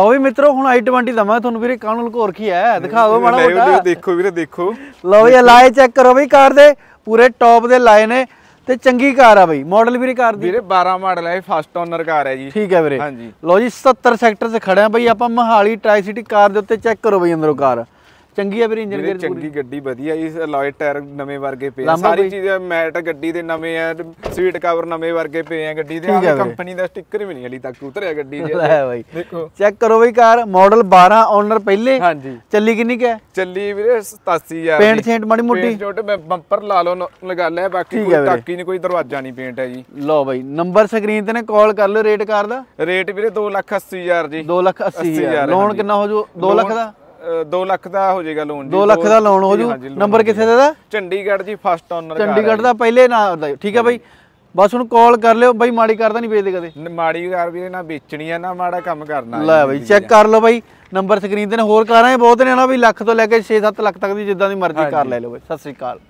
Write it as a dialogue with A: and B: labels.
A: ਲਓ ਵੀ ਮਿੱਤਰੋ ਹੁਣ i20 ਦਵਾਂ ਤੁਹਾਨੂੰ ਵੀਰੇ ਕਾਨੂੰਨ ਘੋਰ ਕੀ ਹੈ ਦਿਖਾ ਦੋ ਮਾੜਾ ਮੋਟਾ
B: ਦੇਖੋ ਵੀਰੇ ਦੇਖੋ
A: ਲਓ ਵੀ ਲਾਏ ਚੈੱਕ ਕਰੋ ਬਈ ਕਾਰ ਦੇ ਪੂਰੇ ਟੌਪ ਦੇ ਲਾਏ ਨੇ ਤੇ ਚੰਗੀ ਕਾਰ ਆ ਬਈ ਮਾਡਲ
B: ਵੀਰੇ ਕਾਰ ਦੀ ਵੀਰੇ 12 ਮਾਡਲ ਹੈ ਫਸਟ ਓਨਰ ਕਾਰ ਹੈ ਜੀ ਠੀਕ ਹੈ ਵੀਰੇ ਹਾਂਜੀ
A: ਲਓ ਜੀ 70 ਸੈਕਟਰ ਖੜੇ ਖੜਿਆ ਬਈ ਆਪਾਂ ਮਹਾਲੀ ਟ੍ਰਾਈ ਸਿਟੀ ਕਾਰ ਦੇ ਉੱਤੇ ਚੈੱਕ ਕਰੋ ਬਈ ਅੰਦਰੋਂ ਕਾਰ ਚੰਗੀ ਆ ਵੀਰ ਇੰਜਨ ਗੇਅਰ ਚੰਗੀ
B: ਗੱਡੀ ਵਧੀਆ ਇਸ ਅਲੋਏ ਟਾਇਰ ਨਵੇਂ ਵਰਗੇ ਪਏ ਸਾਰੀ ਚੀਜ਼ਾਂ ਮੈਟ ਗੱਡੀ ਦੇ ਨਵੇਂ ਆ ਸੀਟ ਕਵਰ ਨਵੇਂ ਵਰਗੇ ਪਏ ਆ ਗੱਡੀ ਦੇ ਆ ਕੰਪਨੀ ਦਾ ਸਟicker ਵੀ ਨਹੀਂ ਹਲੀ ਤੱਕ ਉਤਰਿਆ ਗੱਡੀ ਦੇ ਲੈ ਬਾਈ ਦੇਖੋ ਚੈੱਕ ਕਰੋ
A: ਬਈ ਕਾਰ ਮਾਡਲ 12 ਓਨਰ ਪਹਿਲੇ ਹਾਂਜੀ ਚੱਲੀ ਕਿੰਨੀ ਕਿ
B: ਚੱਲੀ ਵੀਰੇ 87000 ਪੇਂਟ ਛੇਂਟ ਮਾੜੀ ਮੋਟੀ ਮੈਂ ਬੰਪਰ ਲਾ ਲਓ ਲਗਾ ਲੈ ਬਾਕੀ ਕੋਈ ਹੀ ਨਹੀਂ ਕੋਈ ਦਰਵਾਜ਼ਾ ਨਹੀਂ ਪੇਂਟ ਹੈ ਜੀ ਲਓ ਬਾਈ ਨੰਬਰ ਸਕਰੀਨ ਤੇ ਨੇ ਕਾਲ ਕਰ ਲਓ ਰੇਟ ਕਾਰ ਦਾ ਰੇਟ ਵੀਰੇ 280000 ਜੀ 280000 ਲੋਨ ਕਿੰਨਾ ਹੋ ਜੂ 2 ਲੱਖ ਦਾ 2 ਲੱਖ ਦਾ ਹੋ ਜਾਏਗਾ ਲੋਨ ਜੀ 2 ਲੱਖ ਦਾ ਲੋਨ ਹੋ ਜੂ ਨੰਬਰ ਕਿੱਥੇ ਦਾ ਦਾ ਚੰਡੀਗੜ੍ਹ ਜੀ ਫਸਟ ਓਨਰ ਚੰਡੀਗੜ੍ਹ
A: ਦਾ ਪਹਿਲੇ ਦਾ ਠੀਕ ਹੈ ਬਾਈ ਬਸ ਹੁਣ ਕਾਲ ਕਰ ਲਿਓ ਬਾਈ ਮਾੜੀ ਕਰਦਾ ਨਹੀਂ ਵੇਚਦੇ ਕਦੇ ਮਾੜੀ ਕਰ ਵੀ
B: ਨਾ ਵੇਚਣੀ ਆ ਨਾ
A: ਮਾੜਾ ਕੰਮ ਕਰਨਾ ਲੈ ਬਾਈ ਚੈੱਕ ਕਰ ਲਓ ਬਾਈ ਨੰਬਰ ਸਕਰੀਨ ਤੇ ਨੇ ਹੋਰ ਕਾਰਾਂ ਬਹੁਤ ਨੇ ਨਾ ਵੀ ਲੱਖ ਤੋਂ ਲੈ ਕੇ 6-7 ਲੱਖ ਤੱਕ ਦੀ ਜਿੱਦਾਂ ਦੀ ਮਰਜ਼ੀ ਕਾਰ ਲੈ ਲਓ ਬਾਈ ਸਤਿ ਸ੍ਰੀ ਅਕਾਲ